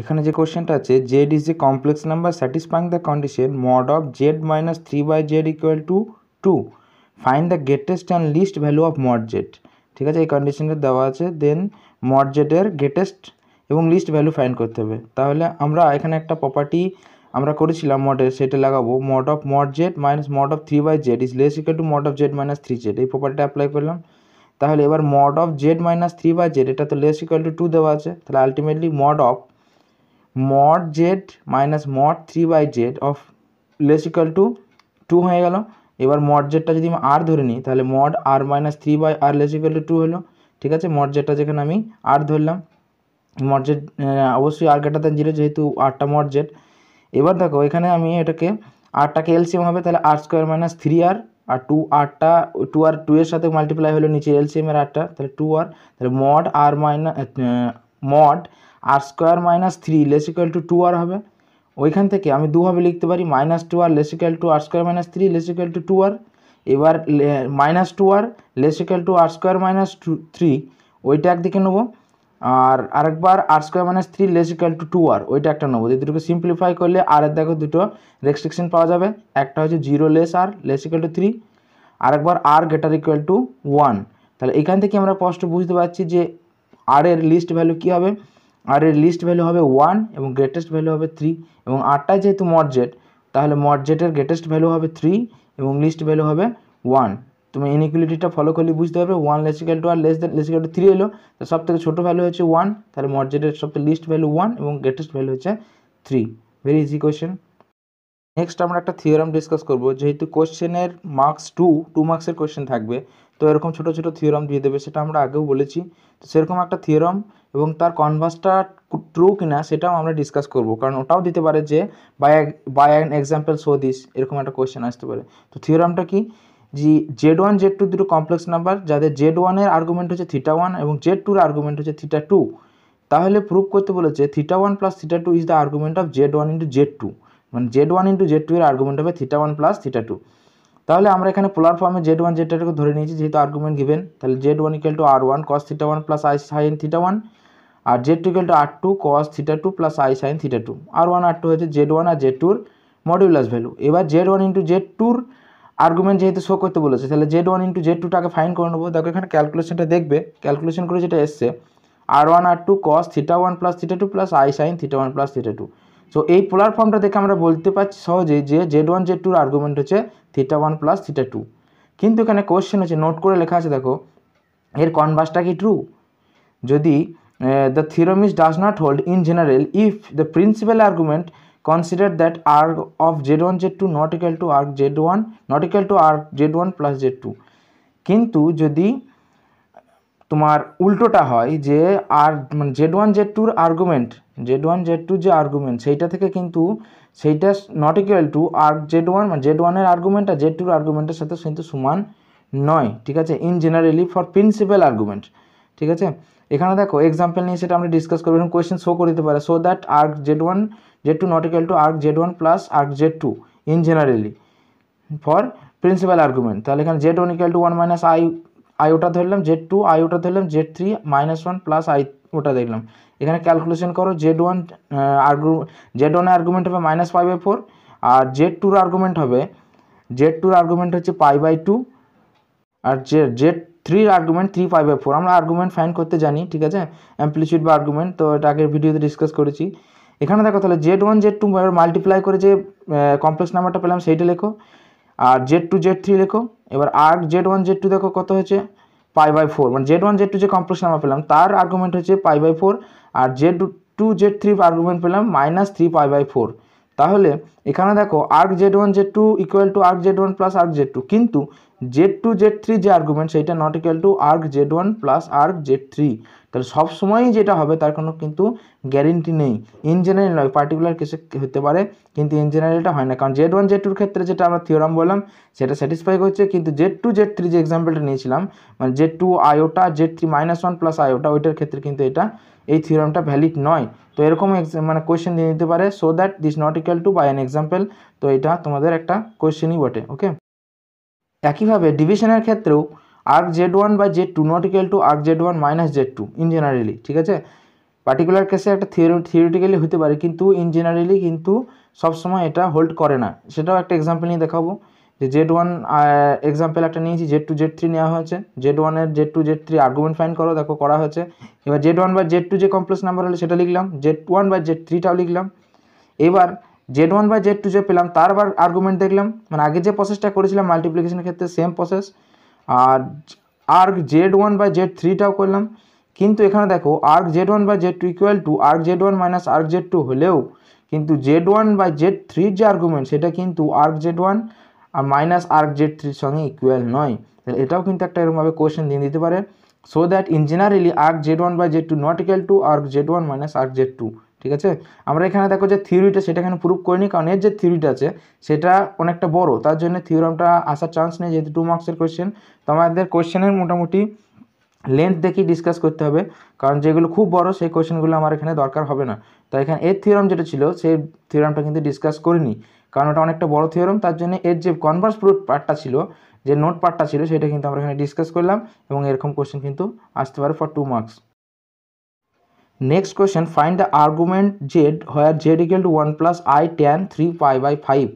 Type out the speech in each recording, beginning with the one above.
এখানে যে কোয়েশ্চেনটা আছে Z is a complex number satisfying the condition mod of Z minus three by Z equal to two find the greatest and least value of mod Z ঠিক আছে এই কন্ডিশনটা দেওয়া আছে দেন মড জেডের গ্রেটেস্ট এবং লিস্ট ভ্যালু ফাইন করতে হবে তাহলে আমরা এখানে একটা প্রপার্টি আমরা করেছিলাম মডের সেটা লাগাবো mod of mod Z minus mod of three by Z is less equal to mod of Z minus three Z এই প্রপার্টিটা অ্যাপ্লাই করলাম তাহলে এবার mod of Z minus three by Z এটা তো লেস ইকুয়াল টু টু দেওয়া আছে তাহলে ultimately mod of mod Z minus mod three by Z of less equal to two হয়ে গেল এবার মড জেডটা যদি আমি আর ধরে নিই তাহলে mod R minus three by R less equal to two হলো ঠিক আছে মড জেডটা যেখানে আমি আর ধরলাম মড জেড অবশ্যই আর গ্রেটার দ্যান জিরো যেহেতু আরটা মড জেড এবার দেখো এখানে আমি এটাকে আরটাকে এলসিএম হবে তাহলে আর square minus three R R two আরটা টু আর টু এর সাথে মাল্টিপ্লাই হলো নিচে এলসিএমের আরটা তাহলে টু আর তাহলে mod R minus mod R square minus three less equal two R আর হবে ওইখান থেকে আমি দুভাবে লিখতে পারি minus two R less equal two R square minus three less equal two R আর এবার minus two R less equal two R square minus two three ওইটা একদিকে নেবো আর আরেকবার R square minus three less equal two R আর ওইটা একটা নেবো যে দুটোকে সিম্পলিফাই করলে আর এর দেখো দুটো রেস্ট্রিকশন পাওয়া যাবে একটা হচ্ছে zero less R less equal two three আরেকবার R greater equal to one তাহলে এখান থেকে আমরা স্পষ্ট বুঝতে পারছি যে আর এর লিস্ট ভ্যালু কী হবে আর এর লিস্ট ভ্যালু হবে ওয়ান এবং গ্রেটেস্ট ভ্যালু হবে থ্রি এবং আটটায় যেহেতু মর্জেট তাহলে মর্জেটের গ্রেটেস্ট ভ্যালু হবে থ্রি এবং লিস্ট ভ্যালু হবে ওয়ান তুমি ইনিকুইলিটিটা ফলো করলে বুঝতে পারবে one less equal two R less then less equal two three এলো তো সব থেকে ছোটো ভ্যালু হচ্ছে ওয়ান তাহলে মর্জেটের সব থেকে লিস্ট ভ্যালু ওয়ান এবং গ্রেটেস্ট ভ্যালু হচ্ছে three very easy question next আমরা একটা থিওরাম ডিসকাস করবো যেহেতু কোশ্চেনের মার্কস টু টু মার্কসের কোশ্চেন থাকবে তো এরকম ছোটো ছোটো থিওরাম দিয়ে দেবে সেটা আমরা আগেও বলেছি তো সেরকম একটা থিওরাম এবং তার কনভার্সটা ট্রু কিনা সেটাও আমরা ডিসকাস করব কারণ ওটাও দিতে পারে যে by by an example show this এরকম একটা কোয়েশ্চেন আসতে পারে তো থিওরামটা কি জি জেড ওয়ান জেড টু দুটো কমপ্লেক্স নাম্বার যাদের জেড ওয়ানের আর্গুমেন্ট হচ্ছে থিটা ওয়ান এবং জেড টুর আর্গুমেন্ট হচ্ছে থিটা টু তাহলে প্রুভ করতে বলেছে theta one plus theta two is the argument of Z one into Z two মানে Z one into Z two এর আর্গুমেন্ট হবে theta one plus theta two তাহলে আমরা এখানে পোলার ফর্মে জেড ওয়ান জেড ধরে নিয়েছি যেহেতু আর্গুমেন্ট গিভেন তাহলে Z one equal to R one cos theta one plus I sine theta one আর জেড টু কিন্তু R two cos theta two plus I sine theta two R one R two হচ্ছে Z one আর Z টুর modulus value এবার Z one into Z টুর argument যেহেতু show করতে বলেছে তাহলে জেড ওয়ান ইন্টু জেড টুটাকে ফাইন করে নেবো দেখো এখানে ক্যালকুলেশনটা দেখবে ক্যালকুলেশন করে যেটা এসছে R one R two cos theta one plus theta two plus I sine theta one plus theta two so এই পোলার ফর্মটা দেখে আমরা বলতে পারছি সহজেই যে জেড ওয়ান জেড টুর আর্গুমেন্ট হচ্ছে theta one plus theta two কিন্তু এখানে কোয়েশ্চেন হচ্ছে নোট করে লেখা আছে দেখো এর কনভার্সটা কি ট্রু যদি Uh, the theorem is does not hold in general if the principal argument considered that arg of z1 z2 not equal to arg z1 not equal to arg z1 plus z2 কিন্তু যদি তোমার উল্টোটা হয় যে আর মানে Z one Z টুর argument z one Z two যে আর্গুমেন্ট সেইটা থেকে কিন্তু সেইটা নট ইকুয়াল টু আর জেড ওয়ান মানে জেড ওয়ানের আর্গুমেন্ট আর জেড টুর আর্গুমেন্টের সাথে কিন্তু সমান নয় ঠিক আছে in generally for principal argument ঠিক আছে এখানে দেখো এক্সাম্পল নিয়ে সেটা আমরা ডিসকাস করবো এরকম কোয়েশ্চেন শো করতে পারে so that arg z one Z two not equal to arg z one plus arg z two in generally for principal argument তাহলে এখানে z one equal to one minus i i ওটা ধরলাম z two i ওটা ধরলাম z three minus one plus i ওটা দেখলাম এখানে calculation করো জেড ওয়ান আর্গু জেড ওয়ানের আর্গুমেন্ট হবে মাইনাস ফাইভ বাই ফোর আর জেড টুর আর্গুমেন্ট হবে জেড টুর আর্গুমেন্ট হচ্ছে পাই বাই টু আর জেড জেড থ্রির argument three five by four আমরা আর্গুমেন্ট ফাইন করতে জানি ঠিক আছে অ্যাম্পলিচিউড বা আর্গুমেন্ট তো এটা আগের ভিডিওতে ডিসকাস করেছি এখানে দেখো তাহলে Z one Z two multiply করে যে কমপ্লেক্স নাম্বারটা পেলাম সেইটা লেখো আর জেড টু জেড থ্রি লেখো এবার আর জেড ওয়ান জেড টু দেখো কত হয়েছে পাই বাই ফোর মানে জেড ওয়ান জেড টু যে কমপ্লেক্স নাম্বার পেলাম তার আর্গুমেন্ট হচ্ছে পাই বাই ফোর আর Z two Z three argument পেলাম minus three pi by four তাহলে এখানে দেখো arg z one Z two equal to arg z one plus arg z two কিন্তু জেড টু জেড থ্রি যে argument সেইটা not equal to arg z one plus arg z three তাহলে সবসময়ই যেটা হবে তার কোনো কিন্তু গ্যারেন্টি নেই ইন জেনারেল নয় পার্টিকুলার কেসে হতে পারে কিন্তু ইন জেনারেলটা হয় না কারণ জেড ওয়ান জেড টুর ক্ষেত্রে যেটা আমরা থিওরাম বললাম সেটা স্যাটিসফাই করছে কিন্তু জেড টু জেড থ্রি যে এক্সাম্পলটা নিয়েছিলাম মানে z two iota z three minus one plus iota ওইটার ক্ষেত্রে কিন্তু এটা এই থিওরামটা ভ্যালিড নয় তো এরকম মানে কোয়েশ্চেন দিয়ে নিতে পারে so that this not equal to by an example তো এটা তোমাদের একটা কোয়েশ্চেনই বটে ওকে একইভাবে ডিভিশনের ক্ষেত্রেও আর্ক জেড ওয়ান বা Z two not equal to arg z one minus z two in generally ঠিক আছে পার্টিকুলার কেসে একটা থিওরি থিওরিটিক্যালি হতে পারে কিন্তু ইন জেনারেলি কিন্তু সবসময় এটা হোল্ড করে না সেটাও একটা এক্সাম্পল নিয়ে দেখাবো যে জেড ওয়ান এক্সাম্পল একটা নিয়েছি জেড টু জেড থ্রি নেওয়া হয়েছে জেড ওয়ানের Z two Z three argument find করো দেখো করা হয়েছে এবার জেড ওয়ান বা জেড টু যে কমপ্লেক্স নাম্বার হলো সেটা লিখলাম জেড ওয়ান বা জেড থ্রিটাও লিখলাম এবার Z one by Z two যে পেলাম তার আবার আর্গুমেন্ট দেখলাম মানে আগে যে প্রসেসটা করেছিলাম মাল্টিপ্লিকেশনের ক্ষেত্রে সেম প্রসেস আর arg z one by z থ্রিটাও করলাম কিন্তু এখানে দেখো arg z one by Z two equal to arg z one minus arg z two হলেও কিন্তু জেড ওয়ান বাই জেড থ্রির যে আর্গুমেন্ট সেটা কিন্তু আর্ক জেড ওয়ান আর মাইনাস আর্ক জেড থ্রির সঙ্গে ইকুয়াল নয় তাহলে এটাও কিন্তু একটা এরকমভাবে কোয়েশ্চেন দিয়ে দিতে পারে so that in generally arg z one by Z two not equal to arg z one minus arg z two ঠিক আছে আমরা এখানে দেখো যে থিওরিটা সেটা এখানে প্রুভ করিনি কারণ এর যে থিওরিটা আছে সেটা অনেকটা বড় তার জন্য থিওরামটা আসার চান্স নেই যেহেতু টু মার্কসের কোয়েশ্চেন তো আমাদের কোয়েশ্চেনের মোটামুটি লেন্থ দেখি ডিসকাস করতে হবে কারণ যেগুলো খুব বড় সেই কোয়েশ্চেনগুলো আমার এখানে দরকার হবে না তো এখানে এর থিওরাম যেটা ছিল সেই থিওরামটা কিন্তু ডিসকাস করিনি কারণ ওটা অনেকটা বড় থিওরাম তার জন্য এর যে কনভার্স প্রুফ পার্টটা ছিল যে নোট পার্টটা ছিল সেটা কিন্তু আমরা এখানে ডিসকাস করলাম এবং এরকম কোয়েশ্চেন কিন্তু আসতে পারে for two marks next question find the argument z where z equal to one plus i tan three pi by five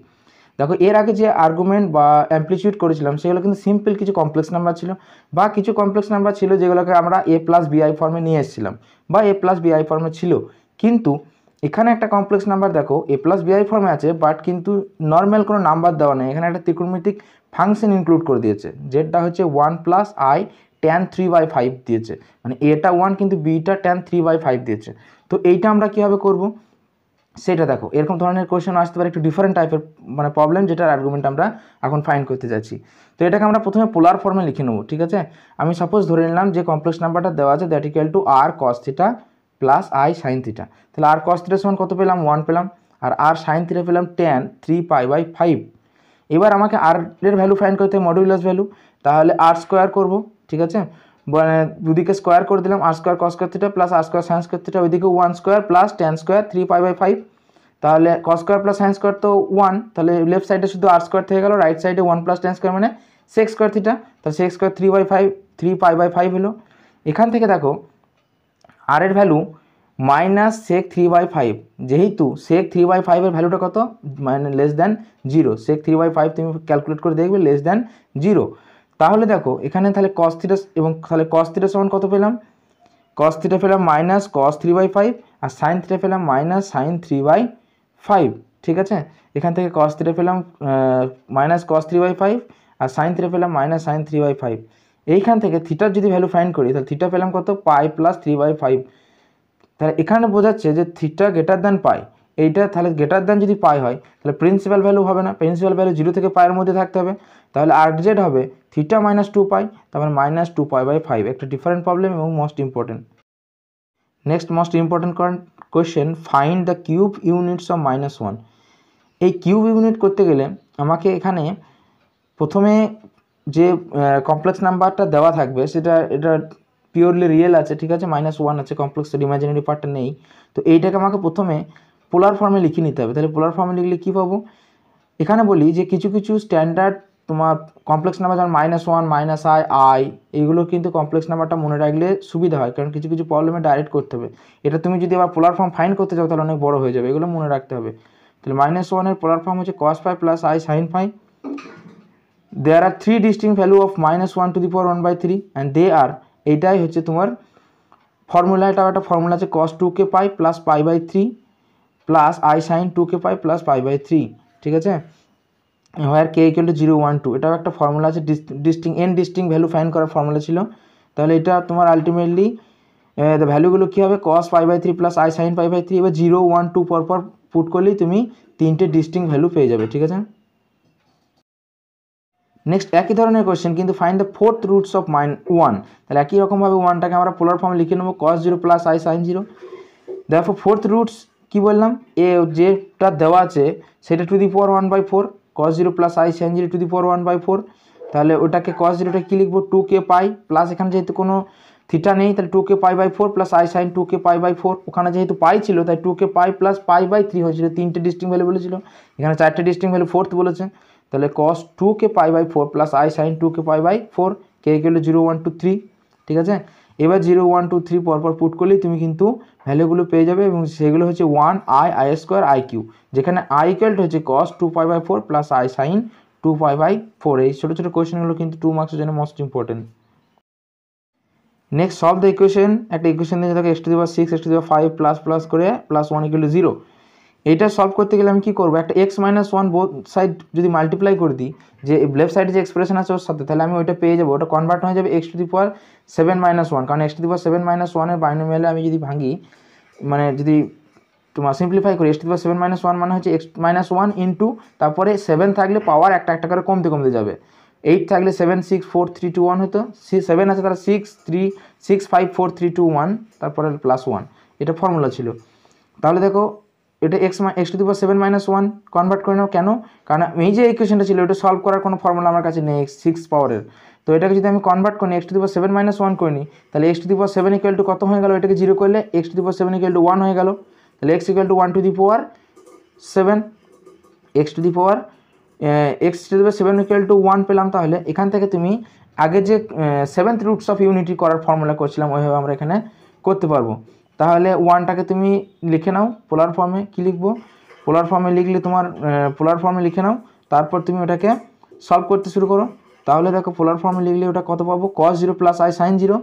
দেখো এর আগে যে আর্গুমেন্ট বা অ্যাম্প্লিচিউড করেছিলাম সেগুলো কিন্তু সিম্পল কিছু কমপ্লেক্স নাম্বার ছিল বা কিছু কমপ্লেক্স নাম্বার ছিল যেগুলোকে আমরা এ প্লাস বিআই ফর্মে নিয়ে এসেছিলাম বা এ প্লাস বিআই ফর্মে ছিল কিন্তু এখানে একটা কমপ্লেক্স নাম্বার দেখো এ প্লাস বিআই ফর্মে আছে বাট কিন্তু নর্মাল কোনো নাম্বার দেওয়া নেই এখানে একটা ত্রিকোণমিতিক ফাংশন ইনক্লুড করে দিয়েছে যেটা হচ্ছে one plus i tan three by five দিয়েছে মানে এটা ওয়ান কিন্তু beta tan three by five দিয়েছে তো এইটা আমরা কীভাবে করব সেটা দেখো এরকম ধরনের কোয়েশন আসতে পারে একটু ডিফারেন্ট টাইপের মানে প্রবলেম যেটার আর্গুমেন্ট আমরা এখন ফাইন করতে যাচ্ছি তো এটাকে আমরা প্রথমে পোলার ফর্মে লিখে নেবো ঠিক আছে আমি সাপোজ ধরে নিলাম যে কমপ্লেক্স নাম্বারটা দেওয়া আছে that equal to r cos theta plus I sine theta তাহলে আর কস থিটার সমান কত পেলাম ওয়ান পেলাম আর আর সাইন থিটা পেলাম tan three pi by five এবার আমাকে আর এর ভ্যালু ফাইন করতে মডিউলাস ভ্যালু তাহলে আর স্কোয়ার করবো ঠিক আছে মানে দুদিকে স্কোয়ার করে দিলাম r square cos square plus r square sine square ওইদিকে one square plus tan square three five by five তাহলে cos square plus sine square তো ওয়ান তাহলে লেফট সাইডে শুধু আর স্কোয়ার থেকে গেল রাইট সাইডে ওয়ান প্লাস টেন স্কোয়ার মানে সেক্স স্কোয়ার থিটা তাহলে sec square three by five three five by five হলো এখান থেকে দেখো আর এর value minus sec three by five যেহেতু সেক থ্রি বাই ফাইভের ভ্যালুটা কত মানে less than zero sec three by five তুমি ক্যালকুলেট করে দেখবে লেস দ্যান জিরো তাহলে দেখো এখানে তাহলে কস থিটা এবং তাহলে কস থিটা সমান কত পেলাম কস থিটা পেলাম minus cos three by five আর সাইন থিটা পেলাম minus sine three by five ঠিক আছে এখান থেকে কস থিটা পেলাম minus cos three by five আর সাইন থিটা পেলাম minus sine three by five এইখান থেকে থিটার যদি ভ্যালু ফাইন করি তাহলে থিটা পেলাম কত pi plus three by five তাহলে এখানে বোঝাচ্ছে যে থিটা গ্রেটার দ্যান পাই এইটা তাহলে গ্রেটার দ্যান যদি পাই হয় তাহলে প্রিন্সিপাল ভ্যালু হবে না প্রিন্সিপাল ভ্যালু জিরো থেকে পায়ের মধ্যে থাকতে হবে তাহলে আরজেড হবে থিটা মাইনাস টু পাই তারপরে minus two pi by five একটা ডিফারেন্ট প্রবলেম এবং most important next most important question find the cube units of minus one এই কিউব ইউনিট করতে গেলে আমাকে এখানে প্রথমে যে কমপ্লেক্স নাম্বারটা দেওয়া থাকবে সেটা এটা পিওরলি রিয়েল আছে ঠিক আছে মাইনাস ওয়ান আছে কমপ্লেক্সের ইমাজিনারি পার্টটা নেই তো এইটাকে আমাকে প্রথমে পোলার ফর্মে লিখে নিতে হবে তাহলে পোলার ফর্মে লিখলে কী পাবো এখানে বলি যে কিছু কিছু স্ট্যান্ডার্ড তোমার কমপ্লেক্স নাম্বার যেমন minus one minus i i এগুলো কিন্তু কমপ্লেক্স নাম্বারটা মনে রাখলে সুবিধা হয় কারণ কিছু কিছু প্রবলেমে ডাইরেক্ট করতে হবে এটা তুমি যদি আবার পোলার ফর্ম ফাইন করতে চাও তাহলে অনেক বড় হয়ে যাবে এগুলো মনে রাখতে হবে তাহলে মাইনাস ওয়ানের পোলার ফর্ম হচ্ছে cos pi plus I sine pi there are three distinct value of minus one to the power one by three and they are এইটাই হচ্ছে তোমার ফর্মুলা এটা একটা ফর্মুলা আছে cos two k pi plus pi by three plus I sine two k pi plus pi by three ঠিক আছে where k equal to zero one two এটাও একটা ফর্মুলা আছে distinct n distinct value fine করার formula ছিল তাহলে এটা তোমার আলটিমেটলি ভ্যালুগুলো কী হবে cos pi by three plus I sine pi by three এবার জিরো ওয়ান টু পর পর পুট করলেই তুমি তিনটে ডিস্টিং ভ্যালু পেয়ে যাবে ঠিক আছে নেক্সট একই ধরনের কোয়েশ্চেন কিন্তু find the fourth roots of mine one তাহলে একই রকমভাবে ওয়ানটাকে আমরা পোলার ফর্ম লিখে নেবো cos zero plus I sine zero দেখো ফোর্থ রুটস কি বললাম এ যেটা দেওয়া আছে সেটা to the power one by four cos zero plus i sine zero to the power one by four তাহলে ওটাকে কস জিরোটা কী লিখবো টু কে পাই প্লাস এখানে যেহেতু কোনো থিটা নেই তাহলে two k pi by four plus I sine two k pi by four ওখানে যেহেতু পাই ছিল তাই two k pi plus pi by three হয়েছিল তিনটে ডিস্টিং ভ্যালু বলেছিল এখানে চারটে ডিস্টিং ভ্যালু ফোর্থ বলেছে তাহলে cos two k pi by four plus I sine two k pi by four k গেল জিরো ওয়ান টু থ্রি ঠিক আছে এবার জিরো ওয়ান টু থ্রি পরপর পুট করলেই তুমি কিন্তু ভ্যালুগুলো পেয়ে যাবে এবং সেগুলো হচ্ছে one i i square i cube যেখানে আই কেল্ট হচ্ছে cos two pi by four plus I sine two pi by four এই ছোটো ছোটো কোয়েশনগুলো কিন্তু টু মার্কসের জন্য most important next solve the equation একটা ইকুয়েশন দিয়ে থাকে এক্স টু দিবার six x to five plus plus করে plus one equal to zero এটা সলভ করতে গেলে আমি কী করবো একটা x minus one both side যদি মাল্টিপ্লাই করে দিই যে লেফট সাইডে যে এক্সপ্রেশন আছে ওর সাথে তাহলে আমি ওইটা পেয়ে যাবো ওটা কনভার্ট হয়ে যাবে x to the power seven minus one কারণ x to the power seven minus ওয়ানের বাইনোমিয়ালে আমি যদি ভাঙি মানে যদি তোমার সিম্পলিফাই করি x to the power seven minus one মানে হচ্ছে এক্স মাইনাস ওয়ান ইন্টু তারপরে সেভেন থাকলে পাওয়ার একটা একটা করে কমতে কমতে যাবে এইট থাকলে seven six four three two one হতো সেভেন আছে তাহলে six three six five four three two one তারপরে প্লাস ওয়ান এটা ফর্মুলা ছিল তাহলে দেখো এটা x x to the power seven minus one convert করে নাও কেন কারণ এই যে ইকুয়েশনটা ছিল এটা সলভ করার কোনো ফর্মুলা আমার কাছে নেই সিক্স পাওয়ারের তো এটাকে যদি আমি কনভার্ট করি x to the power seven minus one করে নিই তাহলে x to the power seven equal to কত হয়ে গেল এটাকে জিরো করলে x to the power seven equal to one হয়ে গেল তাহলে x equal to one to the power seven x to the power x to the power seven equal to one পেলাম তাহলে এখান থেকে তুমি আগে যে সেভেন্থ রুটস অফ ইউনিটি করার ফর্মুলা করছিলাম ওইভাবে আমরা এখানে করতে পারবো তাহলে ওয়ানটাকে তুমি লিখে নাও পোলার ফর্মে কী লিখবো পোলার ফর্মে লিখলে তোমার পোলার ফর্মে লিখে নাও তারপর তুমি ওটাকে সলভ করতে শুরু করো তাহলে দেখো পোলার ফর্মে লিখলে ওটা কত পাবো cos zero plus I sine zero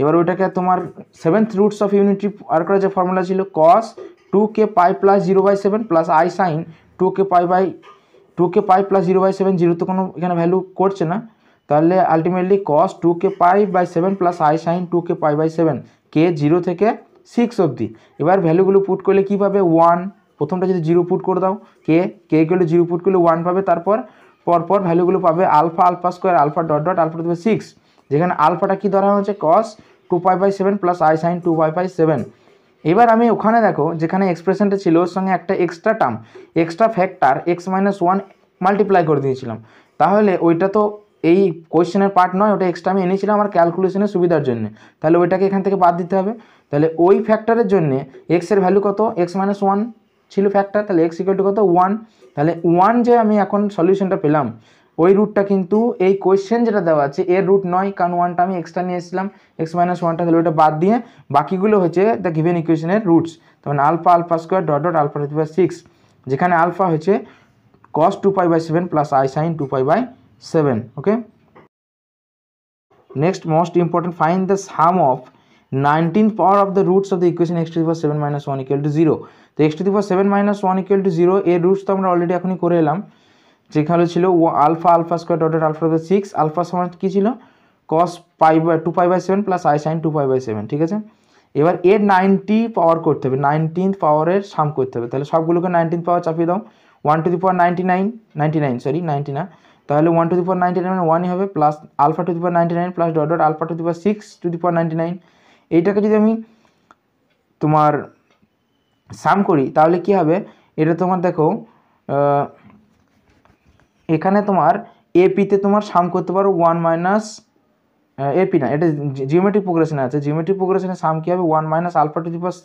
এবার ওইটাকে তোমার সেভেন্থ রুটস অফ ইউনিটি আর করার যে ফর্মুলা ছিল cos two k pi plus zero by seven plus I sine two k pi by two k pi plus zero by seven zero তো কোনো এখানে ভ্যালু করছে না তাহলে ultimately cos two k pi by seven plus I sine two k pi by seven k zero থেকে six অবধি এবার ভ্যালুগুলো put করলে কী পাবে ওয়ান প্রথমটা যদি জিরো পুট করে দাও কে কে করলে জিরো পুট করলে ওয়ান পাবে তারপর পরপর ভ্যালুগুলো পাবে alpha alpha square alpha dot dot alpha দেবে সিক্স যেখানে আলফাটা কী ধরা হচ্ছে cos two pi by seven plus I sine two pi by seven এবার আমি ওখানে দেখো যেখানে এক্সপ্রেশনটা ছিল ওর সঙ্গে একটা extra term extra factor x minus one multiply করে দিয়েছিলাম তাহলে ওইটা তো এই কোয়েশ্চেনের পার্ট নয় ওটা এক্সট্রা আমি এনেছিলাম আমার ক্যালকুলেশনের সুবিধার জন্য তাহলে ওইটাকে এখান থেকে বাদ দিতে হবে তাহলে ওই ফ্যাক্টরের জন্য এক্সের ভ্যালু কত এক্স মাইনাস ওয়ান ছিল ফ্যাক্টর তাহলে এক্স ইকুয়াল টু কত ওয়ান তাহলে ওয়ান যে আমি এখন সলিউশনটা পেলাম ওই রুটটা কিন্তু এই কোয়েশ্চেন যেটা দেওয়া আছে এর রুট নয় কারণ ওয়ানটা আমি এক্সট্রা নিয়ে এসেছিলাম এক্স মাইনাস ওয়ানটা তাহলে ওটা বাদ দিয়ে বাকিগুলো হচ্ছে দ্য গিভেন ইকুয়েশনের রুটস তখন alpha alpha square dot dot alpha two by six যেখানে আলফা হচ্ছে cos two pi by seven plus I sine two pi by seven okay next most important find the sum of nineteen power of the roots of the equation x to the power seven minus one equal to zero তো x to the power seven minus one equal to zero এর roots তো আমরা already এখনই করে এলাম যেখানে ছিল ও alpha alpha square dot alpha six alpha সমান কী ছিল cos pi by two pi by seven plus I sine two pi by seven ঠিক আছে এবার এর নাইনটি পাওয়ার করতে হবে নাইনটিন পাওয়ারের সাম করতে হবে তাহলে সবগুলোকে নাইনটিন পাওয়ার চাপিয়ে দাও one to the power ninety nine ninety nine sorry ninety না তাহলে one to the power ninety nine ওয়ানই হবে plus alpha to the power ninety nine plus dot dot alpha to the power six to the power ninety nine এইটাকে যদি আমি তোমার সাম করি তাহলে কি হবে এটা তোমার দেখো এখানে তোমার এপিতে তোমার সাম করতে পারো ওয়ান মাইনাস এপি না এটা জিওমেট্রিক প্রোগ্রেশনে আছে জিওমেট্রিক প্রোগ্রেশনে সাম কী হবে one minus alpha to the power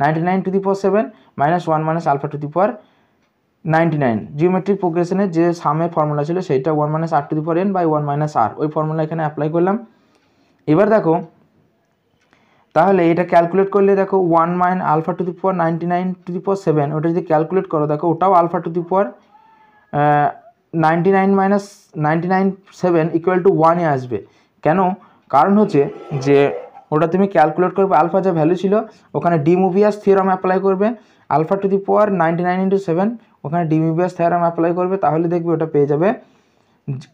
ninety nine to the power seven minus one minus alpha to the power ninety nine geometric প্রোগ্রেশনের যে সামের ফর্মুলা ছিল সেটা one minus r to the four n by one minus r ওই formula এখানে apply করলাম এবার দেখো তাহলে এটা ক্যালকুলেট করলে দেখো one minus alpha to the power ninety nine to the power seven ওটা যদি ক্যালকুলেট করো দেখো ওটাও alpha to the power ninety nine minus ninety nine seven equal to ওয়ানে আসবে কেন কারণ হচ্ছে যে ওটা তুমি ক্যালকুলেট করবে আলফা যা ভ্যালু ছিল ওখানে ডি মুভিয়াস থিওরাম অ্যাপ্লাই করবে alpha to the power ninety nine into seven ওখানে ডিমিবিয়াস থেরাম অ্যাপ্লাই করবে তাহলে দেখবে ওটা পেয়ে যাবে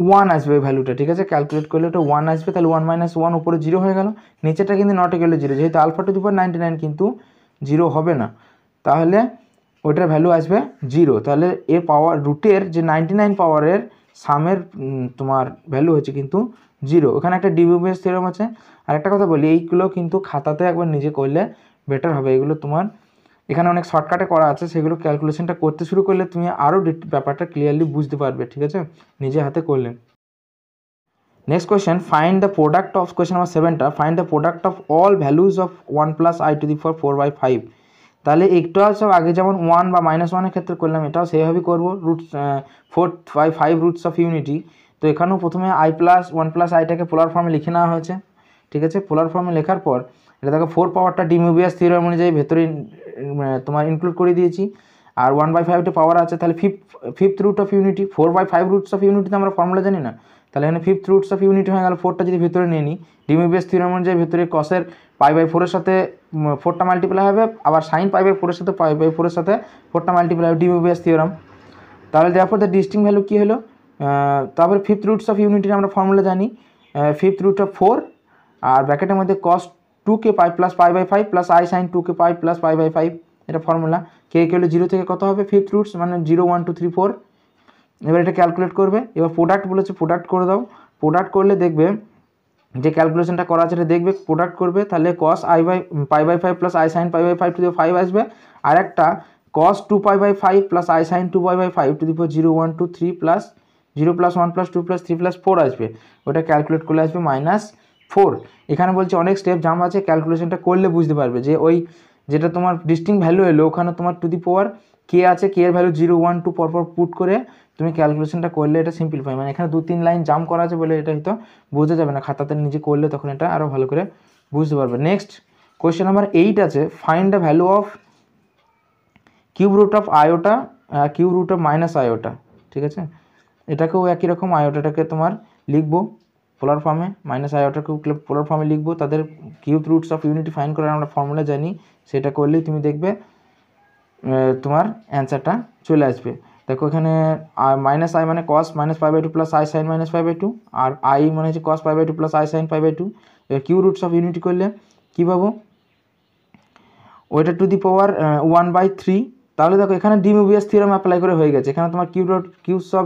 ওয়ান আসবে ওই ভ্যালুটা ঠিক আছে ক্যালকুলেট করলে ওটা ওয়ান আসবে তাহলে ওয়ান মাইনাস ওয়ান উপরে জিরো হয়ে গেল নিচেটা কিন্তু নটে গেলে জিরো যেহেতু alpha to the ninety nine কিন্তু জিরো হবে না তাহলে ওইটার ভ্যালু আসবে জিরো তাহলে এ পাওয়ার রুটের যে নাইনটি নাইন পাওয়ারের সামের তোমার ভ্যালু হচ্ছে কিন্তু জিরো ওখানে একটা ডিবিএস থেরাম আছে আর একটা কথা বলি এইগুলো কিন্তু খাতাতে একবার নিজে করলে বেটার হবে এগুলো তোমার এখানে অনেক শর্টকাটে করা আছে সেগুলো ক্যালকুলেশনটা করতে শুরু করলে তুমি আরও ব্যাপারটা ক্লিয়ারলি বুঝতে পারবে ঠিক আছে নিজে হাতে করলে next question find the product of question number সেভেনটা find the product of all values of one plus i to the four four by five তাহলে একটু সব আগে যেমন ওয়ান বা মাইনাস ওয়ানের ক্ষেত্রে করলাম এটাও সেভাবেই করবো roots four by five roots of unity তো এখানেও প্রথমে আই প্লাস ওয়ান প্লাস আইটাকে পোলার ফর্মে লিখে নেওয়া হয়েছে ঠিক আছে পোলার ফর্মে লেখার পর এটা দেখো ফোর পাওয়ারটা ডিমিউবিয়াস থিওরাম অনুযায়ী ভেতরে মানে তোমার ইনক্লুড করে দিয়েছি আর ওয়ান বাই ফাইভটা পাওয়ার আছে তাহলে fif fifth root of unity four by five roots of unity তো আমরা ফর্মুলা জানি না তাহলে এখানে ফিফথ রুটস অফ ইউনিটি হয়ে গেল ফোরটা যদি ভেতরে নিয়ে নিই ডিমিউবিয়াস থিওরাম অনুযায়ী ভেতরে কসের পাই বাই ফোরের সাথে ফোরটা মাল্টিপ্লাই হবে আবার সাইন পাই বাই ফোরের সাথে পাই বাই ফোরের সাথে ফোরটা মাল্টিপ্লাই হবে ডিমিউবিয়াস থিওরাম তাহলে দেওয়ার পর ডিস্টিং ভ্যালু কী হলো তারপরে ফিফথ রুটস অফ ইউনিটির আমরা ফর্মুলা জানি ফিফথ রুট অফ ফোর আর ব্র্যাকেটের মধ্যে cos two k pi plus pi by five plus I sine two k pi plus pi by five এটা ফর্মুলা কে কে হলে জিরো থেকে কত হবে ফিফথ রুটস মানে zero one two three four এবার এটা ক্যালকুলেট করবে এবার প্রোডাক্ট বলেছে প্রোডাক্ট করে দাও প্রোডাক্ট করলে দেখবে যে ক্যালকুলেশনটা করা আছে এটা দেখবে প্রোডাক্ট করবে তাহলে cos i by pi by five plus I sine pi by five to the five আসবে আর একটা cos two pi by five plus I sine two pi by five to the four zero one two three plus zero plus one plus two plus three plus four আসবে ওটা calculate করলে আসবে minus four এখানে বলছে অনেক step জাম আছে ক্যালকুলেশনটা করলে বুঝতে পারবে যে ওই যেটা তোমার ডিস্টিং ভ্যালু এলো ওখানে তোমার টু দি পাওয়ার কে আছে কে এর ভ্যালু জিরো ওয়ান টু পরপর পুট করে তুমি ক্যালকুলেশনটা করলে এটা সিম্পলিফাই মানে এখানে দু তিন লাইন জাম করা আছে বলে এটা হয়তো বোঝা যাবে না খাতাতে নিজে করলে তখন এটা আরও ভালো করে বুঝতে পারবে নেক্সট কোয়েশ্চেন নাম্বার এইট আছে find the value of cube root of iota cube root of minus iota ঠিক আছে এটাকেও একই রকম আয়োটাটাকে তোমার লিখবো পোলার ফর্মে minus i order cube club polar ফর্মে লিখব তাদের cube roots of unity find করার আমরা ফর্মুলা জানি সেটা করলেই তুমি দেখবে তোমার অ্যান্সারটা চলে আসবে দেখো এখানে মাইনাস আই মানে cos minus five by two plus I sine minus five by two আর আই মানে হচ্ছে cos five by two plus I sine five by two এবার কিউ রুটস অফ ইউনিটি করলে কী পাবো ওইটা to the power one by three তাহলে দেখো এখানে ডিমিউবিয়াস থিওরাম অ্যাপ্লাই করে হয়ে গেছে এখানে তোমার cube dot cubes of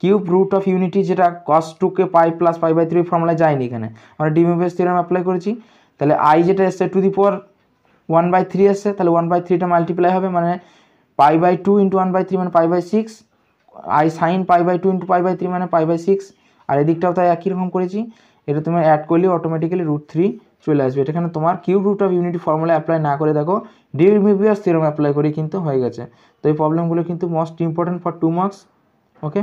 cube root of unity যেটা cos two k pi plus pi by three ফর্মুলায় যায়নি এখানে আমরা ডিমিউবিয়াস থিওরাম অ্যাপ্লাই করেছি তাহলে আই যেটা এসছে to the power one by three এসছে তাহলে ওয়ান বাই থ্রিটা মাল্টিপ্লাই হবে মানে pi by two into one by three মানে pi by six i sine pi by two into pi by three মানে পাই বাই সিক্স আর এদিকটাও তাই একই রকম করেছি এটা তুমি অ্যাড করলে অটোমেটিক্যালি রুট থ্রি চলে আসবে এখানে তোমার cube root of unity formula apply না করে দেখো ডিউমিভিয়াস সেরম অ্যাপ্লাই করে কিন্তু হয়ে গেছে তো এই প্রবলেমগুলো কিন্তু most important for two marks okay